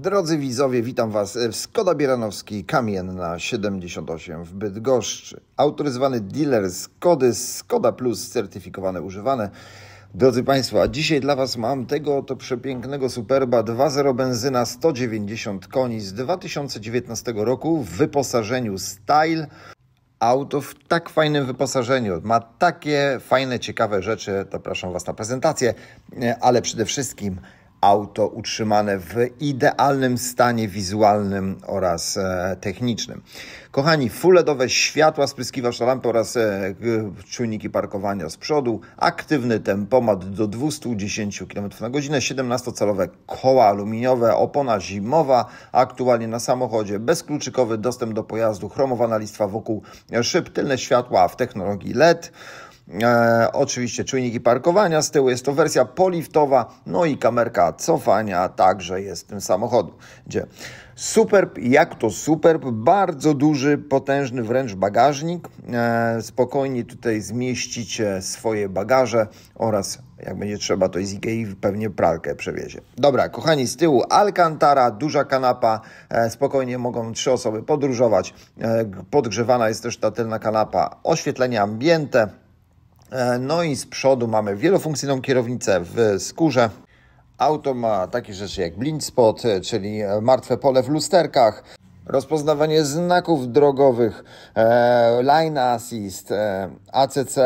Drodzy widzowie, witam Was w Skoda Bieranowski, Kamienna 78 w Bydgoszczy. Autoryzowany dealer Skody, Skoda Plus, certyfikowane, używane. Drodzy Państwo, a dzisiaj dla Was mam tego oto przepięknego Superba 2.0 benzyna 190 koni z 2019 roku w wyposażeniu Style auto w tak fajnym wyposażeniu, ma takie fajne, ciekawe rzeczy. Zapraszam Was na prezentację, ale przede wszystkim auto utrzymane w idealnym stanie wizualnym oraz e, technicznym. Kochani, fulledowe światła, spryskiwacz lampy oraz e, czujniki parkowania z przodu, aktywny tempomat do 210 km na godzinę, 17-calowe koła aluminiowe, opona zimowa, aktualnie na samochodzie, bezkluczykowy dostęp do pojazdu, chromowana listwa wokół e, szyb, tylne światła w technologii LED, E, oczywiście czujniki parkowania z tyłu, jest to wersja poliftowa, no i kamerka cofania także jest w tym samochodu. Gdzie Superb, jak to Superb, bardzo duży, potężny wręcz bagażnik. E, spokojnie tutaj zmieścicie swoje bagaże oraz jak będzie trzeba, to z Ikei pewnie pralkę przewiezie. Dobra, kochani, z tyłu Alcantara, duża kanapa, e, spokojnie mogą trzy osoby podróżować. E, podgrzewana jest też ta tylna kanapa, oświetlenie ambiente, E, no i z przodu mamy wielofunkcyjną kierownicę w skórze. Auto ma takie rzeczy jak blind spot, e, czyli e, martwe pole w lusterkach, rozpoznawanie znaków drogowych, line assist, ACC,